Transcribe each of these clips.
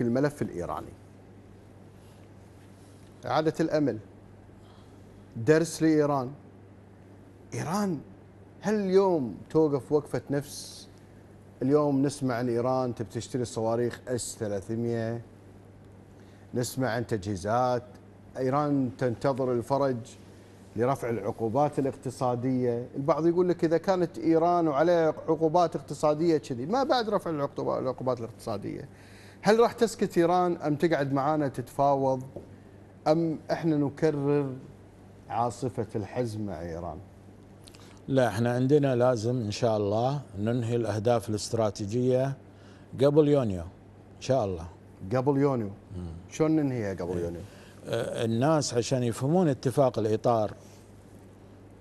الملف الإيراني إعادة الأمل درس لإيران إيران هل اليوم توقف وقفة نفس اليوم نسمع عن إيران تبي تشتري صواريخ اس 300 نسمع عن تجهيزات إيران تنتظر الفرج لرفع العقوبات الاقتصادية البعض يقول لك إذا كانت إيران وعليها عقوبات اقتصادية كذي ما بعد رفع العقوبات الاقتصادية هل راح تسكت ايران ام تقعد معانا تتفاوض ام احنا نكرر عاصفه الحزم مع ايران؟ لا احنا عندنا لازم ان شاء الله ننهي الاهداف الاستراتيجيه قبل يونيو ان شاء الله قبل يونيو شلون ننهيها قبل يونيو؟ إيه، إيه، الناس عشان يفهمون اتفاق الاطار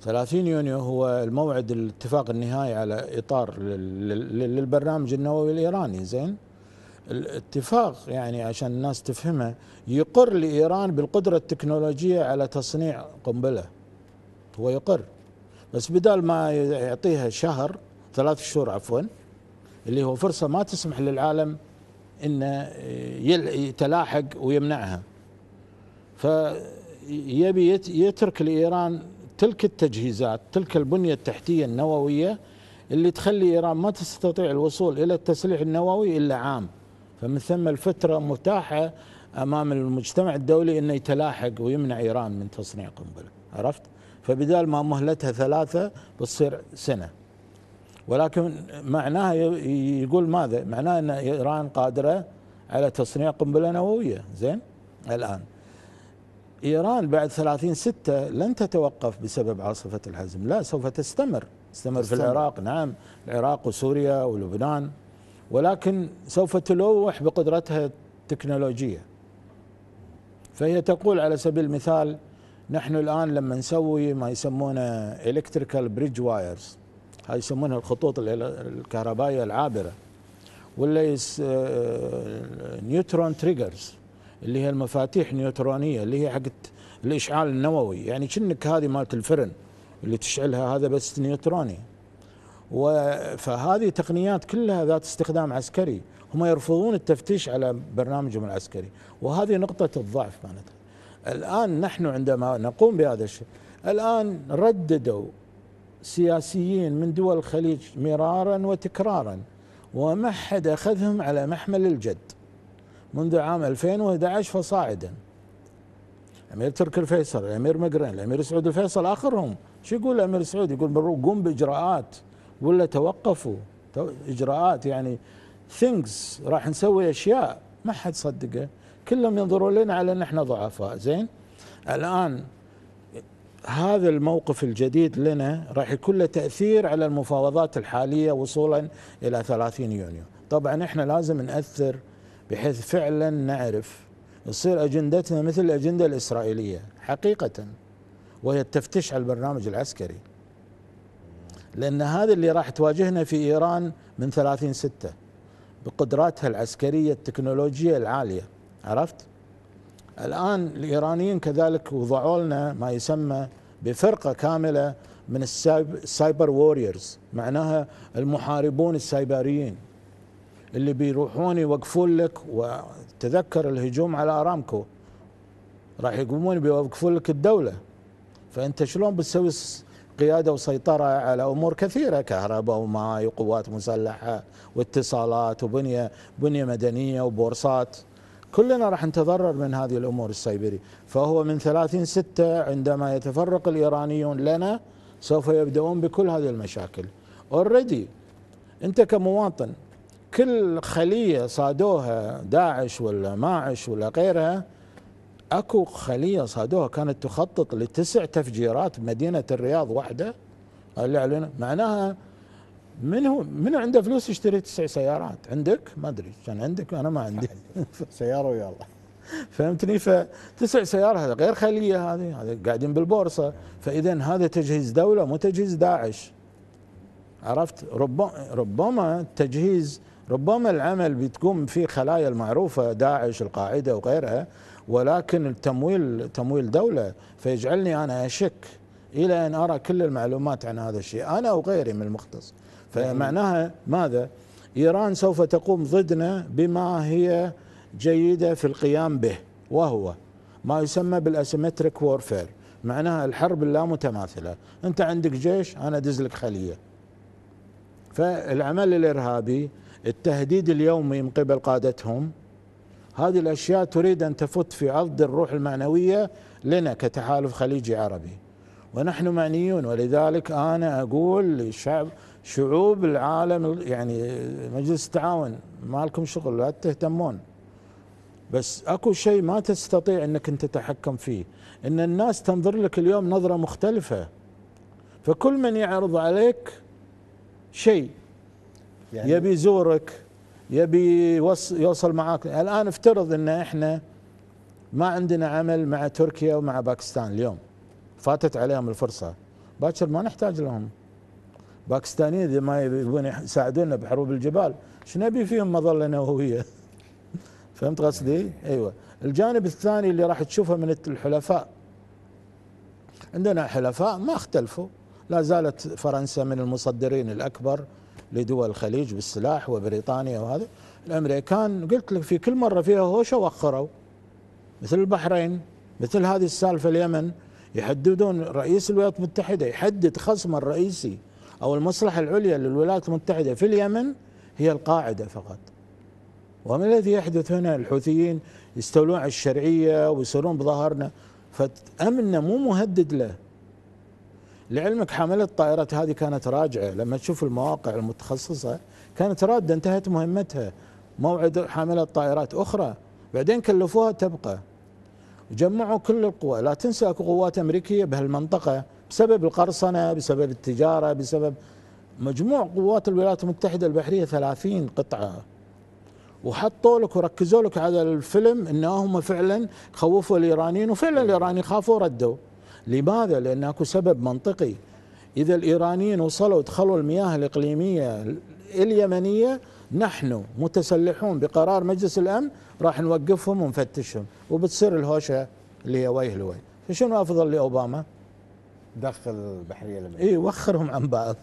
30 يونيو هو الموعد الاتفاق النهائي على اطار للبرنامج النووي الايراني زين؟ الاتفاق يعني عشان الناس تفهمه يقر لإيران بالقدرة التكنولوجية على تصنيع قنبلة هو يقر بس بدال ما يعطيها شهر ثلاث شهور عفوا اللي هو فرصة ما تسمح للعالم انه يتلاحق ويمنعها فيبي يترك لإيران تلك التجهيزات تلك البنية التحتية النووية اللي تخلي إيران ما تستطيع الوصول إلى التسليح النووي إلا عام فمن ثم الفترة متاحة أمام المجتمع الدولي أنه يتلاحق ويمنع إيران من تصنيع قنبلة عرفت؟ فبدال ما مهلتها ثلاثة بتصير سنة ولكن معناها يقول ماذا؟ معناها أن إيران قادرة على تصنيع قنبلة نووية زين؟ الآن إيران بعد 30 ستة لن تتوقف بسبب عاصفة الحزم لا سوف تستمر تستمر في العراق نعم العراق وسوريا ولبنان ولكن سوف تلوح بقدرتها التكنولوجيه فهي تقول على سبيل المثال نحن الان لما نسوي ما يسمونه electrical بريدج وايرز هاي يسمونها الخطوط الكهربائيه العابره ولا نيوترون تريجرز اللي هي المفاتيح النيوترونيه اللي هي حقت الاشعال النووي يعني كأنك هذه مالت الفرن اللي تشعلها هذا بس نيوتروني فهذه تقنيات كلها ذات استخدام عسكري هم يرفضون التفتيش على برنامجهم العسكري وهذه نقطة الضعف مالتها الآن نحن عندما نقوم بهذا الشيء الآن رددوا سياسيين من دول الخليج مرارا وتكرارا وما حد أخذهم على محمل الجد منذ عام 2011 فصاعدا الأمير تركي الفيصل الأمير مقرن الأمير سعود الفيصل آخرهم شو يقول الأمير سعود يقول قم بإجراءات ولا توقفوا اجراءات يعني ثينجز راح نسوي اشياء ما حد صدقه كلهم ينظروا لنا على ان احنا ضعفاء زين الان هذا الموقف الجديد لنا راح يكون له تاثير على المفاوضات الحاليه وصولا الى 30 يونيو طبعا احنا لازم ناثر بحيث فعلا نعرف تصير اجندتنا مثل الاجنده الاسرائيليه حقيقه وهي التفتيش على البرنامج العسكري لأن هذا اللي راح تواجهنا في إيران من 30 ستة بقدراتها العسكرية التكنولوجية العالية عرفت؟ الآن الإيرانيين كذلك وضعوا لنا ما يسمى بفرقة كاملة من السايبر ووريرز معناها المحاربون السايبريين اللي بيروحون يوقفون لك وتذكر الهجوم على ارامكو راح يقومون بيوقفون لك الدوله فانت شلون بتسوي قيادة وسيطرة على أمور كثيرة كهرباء وماء وقوات مسلحة واتصالات وبنية بنية مدنية وبورصات كلنا راح نتضرر من هذه الأمور السيبري فهو من 30 ستة عندما يتفرق الإيرانيون لنا سوف يبدأون بكل هذه المشاكل اوريدي أنت كمواطن كل خلية صادوها داعش ولا ماعش ولا غيرها اكو خليه صادوها كانت تخطط لتسع تفجيرات بمدينه الرياض وحده اللي علينا معناها من هو من عنده فلوس يشتري تسع سيارات عندك ما ادري كان عندك انا ما عندي سياره ويلا فهمتني فتسع سيارات غير خليه هذه قاعدين بالبورصه فاذا هذا تجهيز دوله مو تجهيز داعش عرفت ربما ربما تجهيز ربما العمل بتقوم فيه خلايا المعروفة داعش القاعدة وغيرها ولكن التمويل تمويل دولة فيجعلني أنا أشك إلى أن أرى كل المعلومات عن هذا الشيء أنا وغيري من المختص فمعناها ماذا إيران سوف تقوم ضدنا بما هي جيدة في القيام به وهو ما يسمى بالاسيمتريك وورفير معناها الحرب اللامتماثله انت عندك جيش انا دزلك خليه فالعمل الارهابي التهديد اليومي من قبل قادتهم هذه الأشياء تريد أن تفت في عض الروح المعنوية لنا كتحالف خليجي عربي ونحن معنيون ولذلك أنا أقول للشعب شعوب العالم يعني مجلس التعاون ما لكم شغل لا تهتمون بس اكو شيء ما تستطيع انك انت تتحكم فيه ان الناس تنظر لك اليوم نظره مختلفه فكل من يعرض عليك شيء يعني يبي يزورك يبي يوصل معاك الان افترض ان احنا ما عندنا عمل مع تركيا ومع باكستان اليوم فاتت عليهم الفرصه باكر ما نحتاج لهم باكستانيين اذا ما يبون يساعدونا بحروب الجبال شو نبي فيهم مظله نوويه فهمت قصدي؟ ايوه الجانب الثاني اللي راح تشوفه من الحلفاء عندنا حلفاء ما اختلفوا لا زالت فرنسا من المصدرين الاكبر لدول الخليج بالسلاح وبريطانيا وهذا الامريكان قلت لك في كل مره فيها هوشه وخروا مثل البحرين مثل هذه السالفه اليمن يحددون رئيس الولايات المتحده يحدد خصمه الرئيسي او المصلحه العليا للولايات المتحده في اليمن هي القاعده فقط وما الذي يحدث هنا الحوثيين يستولون على الشرعيه ويصيرون بظهرنا فامننا مو مهدد له لعلمك حامله الطائرات هذه كانت راجعه لما تشوف المواقع المتخصصه كانت راده انتهت مهمتها موعد حامله طائرات اخرى بعدين كلفوها تبقى جمعوا كل القوى لا تنسى اكو قوات امريكيه بهالمنطقه بسبب القرصنه بسبب التجاره بسبب مجموع قوات الولايات المتحده البحريه 30 قطعه وحطوا لك وركزوا لك على الفيلم انهم فعلا خوفوا الايرانيين وفعلا الايرانيين خافوا ردوا لماذا؟ لأن أكو سبب منطقي إذا الإيرانيين وصلوا دخلوا المياه الإقليمية اليمنية نحن متسلحون بقرار مجلس الأمن راح نوقفهم ونفتشهم وبتصير الهوشة اللي هي ويه لويه فشنو أفضل لأوباما؟ دخل البحرية الامريكيه إي وخرهم عن بعض